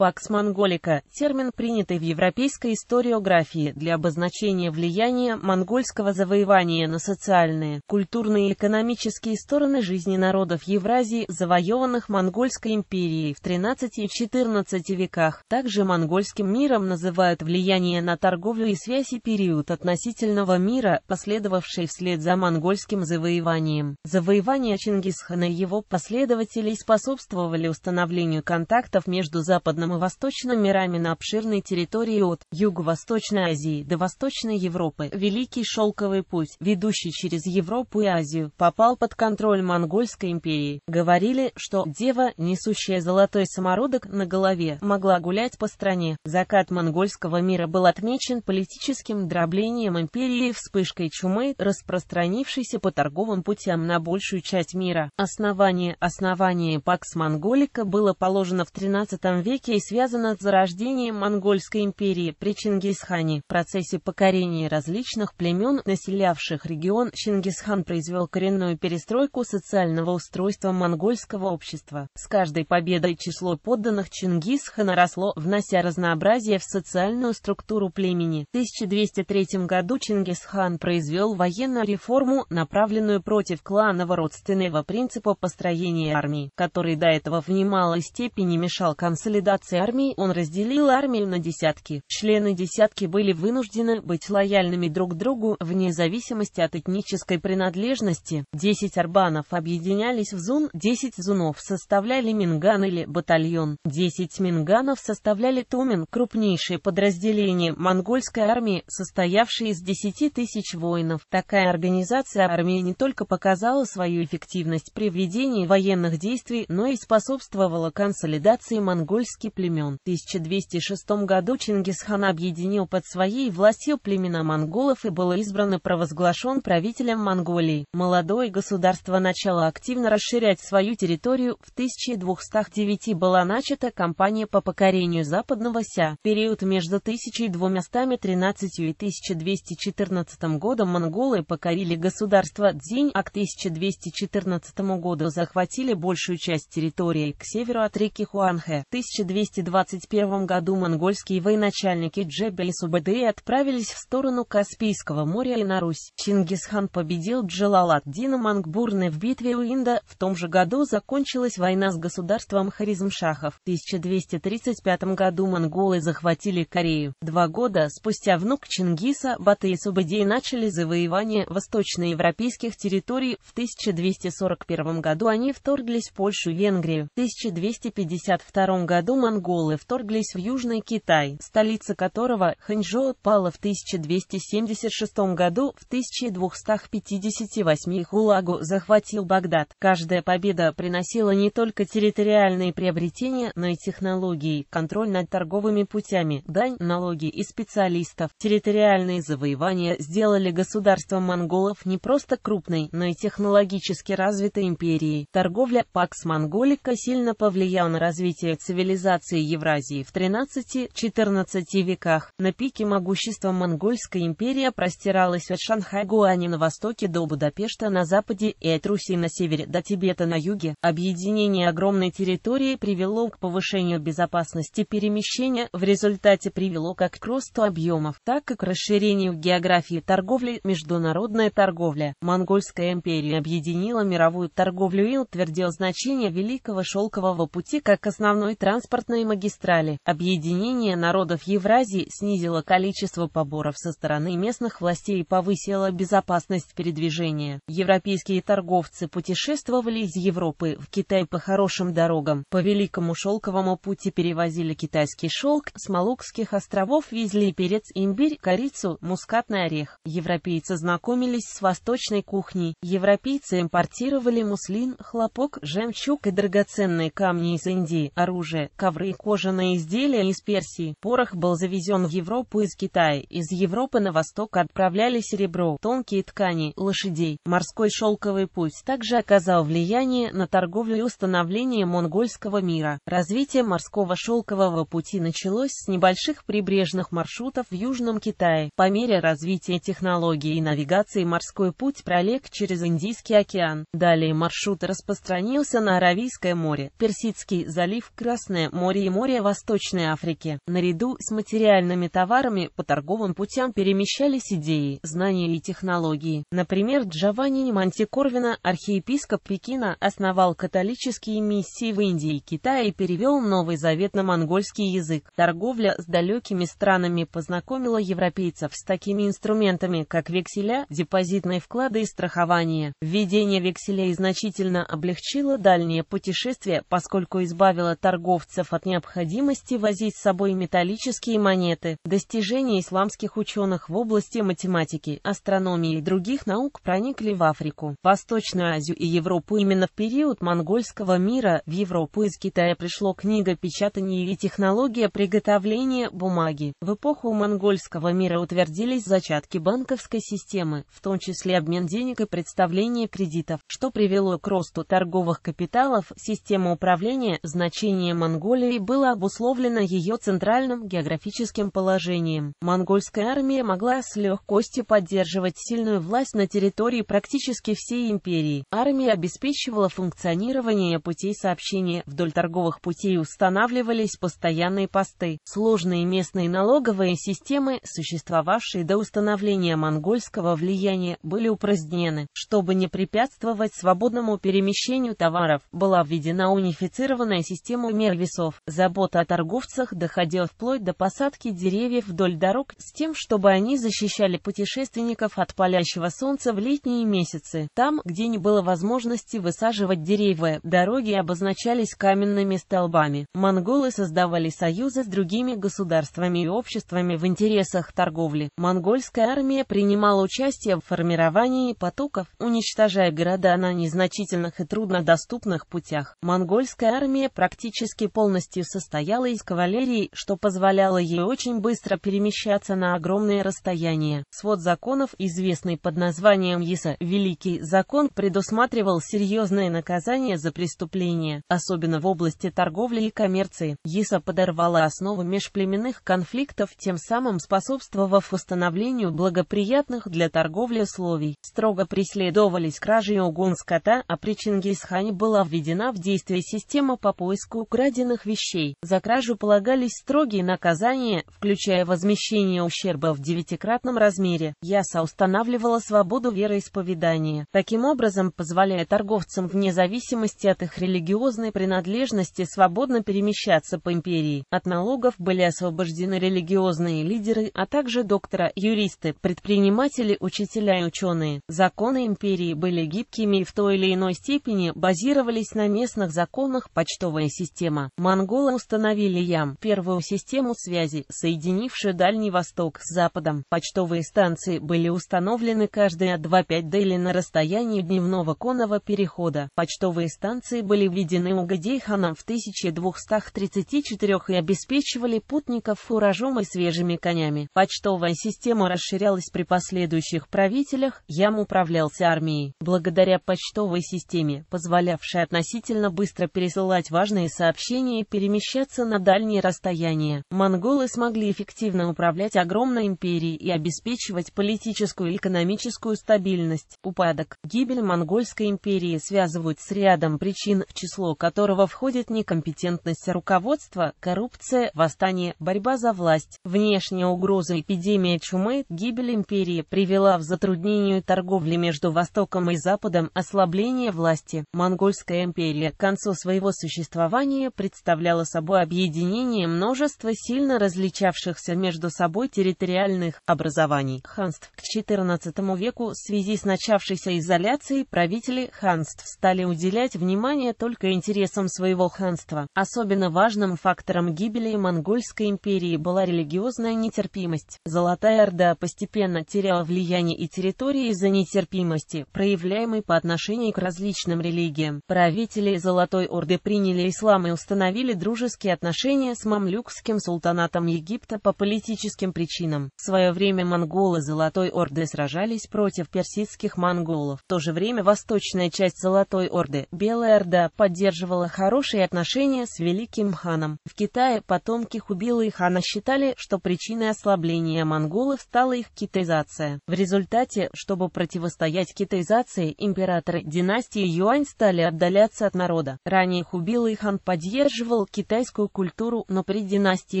Пакс Монголика – термин, принятый в европейской историографии для обозначения влияния монгольского завоевания на социальные, культурные и экономические стороны жизни народов Евразии, завоеванных Монгольской империей в 13-14 веках. Также монгольским миром называют влияние на торговлю и связи период относительного мира, последовавший вслед за монгольским завоеванием. Завоевание Чингисхана и его последователей способствовали установлению контактов между Западным Западом и Восточным мирами на обширной территории от Юго-Восточной Азии до Восточной Европы. Великий Шелковый путь, ведущий через Европу и Азию, попал под контроль Монгольской империи. Говорили, что дева, несущая золотой самородок на голове, могла гулять по стране. Закат монгольского мира был отмечен политическим дроблением империи и вспышкой чумы, распространившейся по торговым путям на большую часть мира. Основание основания Пакс Монголика было положено в 13 веке и связано с зарождением Монгольской империи при Чингисхане. В процессе покорения различных племен, населявших регион, Чингисхан произвел коренную перестройку социального устройства монгольского общества. С каждой победой число подданных Чингисхана росло, внося разнообразие в социальную структуру племени. В 1203 году Чингисхан произвел военную реформу, направленную против кланово-родственного принципа построения армии, который до этого в немалой степени мешал консолидации организации армии он разделил армию на десятки. Члены десятки были вынуждены быть лояльными друг другу, вне зависимости от этнической принадлежности. десять арбанов объединялись в зун, десять зунов составляли минган или батальон. десять минганов составляли тумен, крупнейшее подразделение монгольской армии, состоявшее из десяти тысяч воинов. Такая организация армии не только показала свою эффективность при ведении военных действий, но и способствовала консолидации монгольских племен. В 1206 году Чингисхан объединил под своей властью племена монголов и был избран и провозглашен правителем Монголии. Молодое государство начало активно расширять свою территорию. В 1209 была начата кампания по покорению Западного Ся. В период между 1213 и 1214 годом монголы покорили государство Дзинь, а к 1214 году захватили большую часть территории к северу от реки Хуанхэ. 1200 1221 году монгольские военачальники Джебель и Субадеи отправились в сторону Каспийского моря и на Русь. Чингисхан победил Джалаладдина Мангбурна в битве у Инда. В том же году закончилась война с государством Харизмшахов. В 1235 году монголы захватили Корею. Два года спустя внук Чингиса, Баты и Субадеи начали завоевание восточноевропейских территорий. В 1241 году они вторглись в Польшу и Венгрию. В 1252 году монголы монголы вторглись в Южный Китай, столица которого, Ханчжоу, пала в 1276 году, в 1258 Хулагу захватил Багдад. Каждая победа приносила не только территориальные приобретения, но и технологии, контроль над торговыми путями, дань, налоги и специалистов. Территориальные завоевания сделали государство монголов не просто крупной, но и технологически развитой империей. Торговля Пакс Монголика сильно повлияла на развитие цивилизации колонизации Евразии в 13-14 веках. На пике могущества Монгольская империя простиралась от Шанхай-Гуани на востоке до Будапешта на западе и от Руси на севере до Тибета на юге. Объединение огромной территории привело к повышению безопасности перемещения, в результате привело как к росту объемов, так и к расширению географии торговли, международная торговля. Монгольская империя объединила мировую торговлю и утвердил значение Великого Шелкового пути как основной транспорт транспортные магистрали. Объединение народов Евразии снизило количество поборов со стороны местных властей и повысило безопасность передвижения. Европейские торговцы путешествовали из Европы в Китай по хорошим дорогам. По Великому Шелковому пути перевозили китайский шелк, с Малукских островов везли перец, имбирь, корицу, мускатный орех. Европейцы знакомились с восточной кухней. Европейцы импортировали муслин, хлопок, жемчуг и драгоценные камни из Индии, оружие, ковры ковры и кожаные изделия из Персии. Порох был завезен в Европу из Китая. Из Европы на восток отправляли серебро, тонкие ткани, лошадей. Морской шелковый путь также оказал влияние на торговлю и установление монгольского мира. Развитие морского шелкового пути началось с небольших прибрежных маршрутов в Южном Китае. По мере развития технологий и навигации морской путь пролег через Индийский океан. Далее маршрут распространился на Аравийское море, Персидский залив, Красное море, море и море Восточной Африки. Наряду с материальными товарами по торговым путям перемещались идеи, знания и технологии. Например, Джованни Мантикорвина, архиепископ Пекина, основал католические миссии в Индии и Китае и перевел Новый Завет на монгольский язык. Торговля с далекими странами познакомила европейцев с такими инструментами, как векселя, депозитные вклады и страхование. Введение векселей значительно облегчило дальние путешествия, поскольку избавило торговцев от необходимости возить с собой металлические монеты. Достижения исламских ученых в области математики, астрономии и других наук проникли в Африку, Восточную Азию и Европу именно в период монгольского мира. В Европу из Китая пришло книга печатания и технология приготовления бумаги. В эпоху монгольского мира утвердились зачатки банковской системы, в том числе обмен денег и представление кредитов, что привело к росту торговых капиталов, система управления, значение монголь Монголии было обусловлено ее центральным географическим положением. Монгольская армия могла с легкостью поддерживать сильную власть на территории практически всей империи. Армия обеспечивала функционирование путей сообщения, вдоль торговых путей устанавливались постоянные посты. Сложные местные налоговые системы, существовавшие до установления монгольского влияния, были упразднены. Чтобы не препятствовать свободному перемещению товаров, была введена унифицированная система мер весов концов, забота о торговцах доходила вплоть до посадки деревьев вдоль дорог с тем, чтобы они защищали путешественников от палящего солнца в летние месяцы. Там, где не было возможности высаживать деревья, дороги обозначались каменными столбами. Монголы создавали союзы с другими государствами и обществами в интересах торговли. Монгольская армия принимала участие в формировании потоков, уничтожая города на незначительных и труднодоступных путях. Монгольская армия практически полностью полностью состояла из кавалерии, что позволяло ей очень быстро перемещаться на огромные расстояния. Свод законов, известный под названием ЕСА, Великий закон, предусматривал серьезные наказания за преступления, особенно в области торговли и коммерции. ЕСА подорвала основу межплеменных конфликтов, тем самым способствовав установлению благоприятных для торговли условий. Строго преследовались кражи и угон скота, а при Чингисхане была введена в действие система по поиску украденных вещей. За кражу полагались строгие наказания, включая возмещение ущерба в девятикратном размере. Яса устанавливала свободу вероисповедания. Таким образом, позволяя торговцам вне зависимости от их религиозной принадлежности свободно перемещаться по империи. От налогов были освобождены религиозные лидеры, а также доктора, юристы, предприниматели, учителя и ученые. Законы империи были гибкими и в той или иной степени базировались на местных законах почтовая система. Монархия Анголы установили ям, первую систему связи, соединившую Дальний Восток с Западом. Почтовые станции были установлены каждые 2-5 дели на расстоянии дневного конного перехода. Почтовые станции были введены Угадейханом в 1234 и обеспечивали путников фуражом и свежими конями. Почтовая система расширялась при последующих правителях, ям управлялся армией. Благодаря почтовой системе, позволявшей относительно быстро пересылать важные сообщения и перемещаться на дальние расстояния. Монголы смогли эффективно управлять огромной империей и обеспечивать политическую и экономическую стабильность. Упадок. Гибель Монгольской империи связывают с рядом причин, в число которого входит некомпетентность руководства, коррупция, восстание, борьба за власть. Внешняя угроза эпидемия чумы, гибель империи привела в затруднение торговли между Востоком и Западом, ослабление власти. Монгольская империя к концу своего существования представляет представляла собой объединение множества сильно различавшихся между собой территориальных образований ханств. К XIV веку в связи с начавшейся изоляцией правители ханств стали уделять внимание только интересам своего ханства. Особенно важным фактором гибели Монгольской империи была религиозная нетерпимость. Золотая Орда постепенно теряла влияние и территории из-за нетерпимости, проявляемой по отношению к различным религиям. Правители Золотой Орды приняли ислам и установили установили дружеские отношения с мамлюкским султанатом Египта по политическим причинам. В свое время монголы Золотой Орды сражались против персидских монголов. В то же время восточная часть Золотой Орды, Белая Орда, поддерживала хорошие отношения с Великим ханом. В Китае потомки Хубилы хана считали, что причиной ослабления монголов стала их китайзация. В результате, чтобы противостоять китайзации, императоры династии Юань стали отдаляться от народа. Ранее Хубилы хан поддерживал усиливал китайскую культуру, но при династии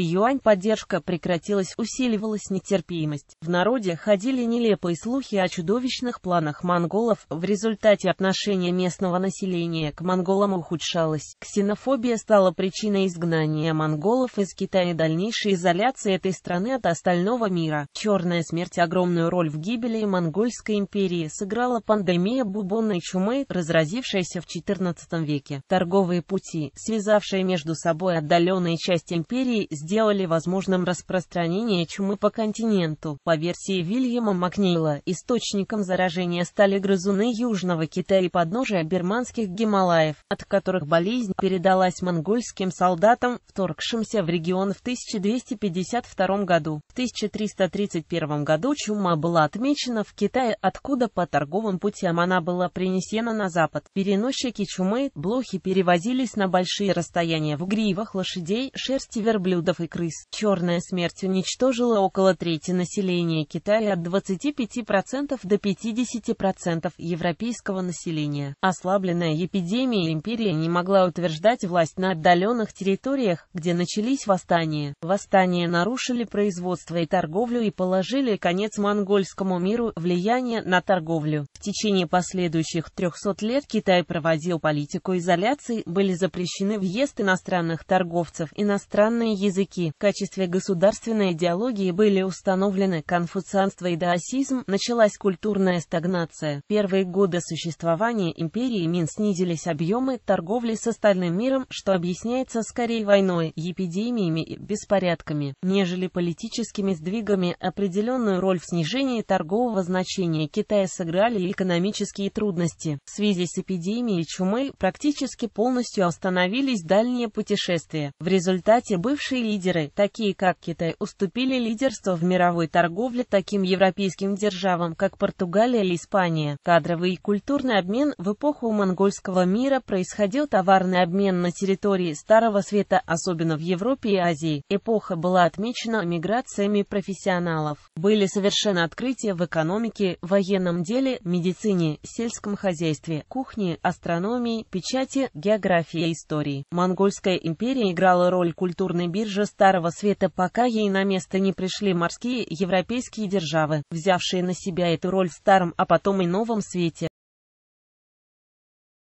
Юань поддержка прекратилась, усиливалась нетерпимость. В народе ходили нелепые слухи о чудовищных планах монголов, в результате отношение местного населения к монголам ухудшалось. Ксенофобия стала причиной изгнания монголов из Китая и дальнейшей изоляции этой страны от остального мира. Черная смерть огромную роль в гибели Монгольской империи сыграла пандемия бубонной чумы, разразившаяся в XIV веке. Торговые пути, связавшие между между собой отдаленные части империи сделали возможным распространение чумы по континенту. По версии Вильяма Макнила, источником заражения стали грызуны Южного Китая и подножия бирманских Гималаев, от которых болезнь передалась монгольским солдатам, вторгшимся в регион в 1252 году. В 1331 году чума была отмечена в Китае, откуда по торговым путям она была принесена на запад. Переносчики чумы, блохи перевозились на большие расстояния разложения в гривах лошадей, шерсти верблюдов и крыс. Черная смерть уничтожила около трети населения Китая от 25% до 50% европейского населения. Ослабленная эпидемией империя не могла утверждать власть на отдаленных территориях, где начались восстания. Восстания нарушили производство и торговлю и положили конец монгольскому миру влияние на торговлю. В течение последующих 300 лет Китай проводил политику изоляции, были запрещены въезд иностранных иностранных торговцев иностранные языки. В качестве государственной идеологии были установлены конфуцианство и даосизм, началась культурная стагнация. Первые годы существования империи Мин снизились объемы торговли с остальным миром, что объясняется скорее войной, эпидемиями и беспорядками, нежели политическими сдвигами. Определенную роль в снижении торгового значения Китая сыграли экономические трудности. В связи с эпидемией чумы практически полностью остановились дальние путешествия. В результате бывшие лидеры, такие как Китай, уступили лидерство в мировой торговле таким европейским державам, как Португалия или Испания. Кадровый и культурный обмен в эпоху монгольского мира происходил товарный обмен на территории Старого Света, особенно в Европе и Азии. Эпоха была отмечена миграциями профессионалов. Были совершены открытия в экономике, военном деле, медицине, сельском хозяйстве, кухне, астрономии, печати, географии и истории. Монгольский Римская империя играла роль культурной биржи Старого Света, пока ей на место не пришли морские европейские державы, взявшие на себя эту роль в Старом, а потом и Новом Свете.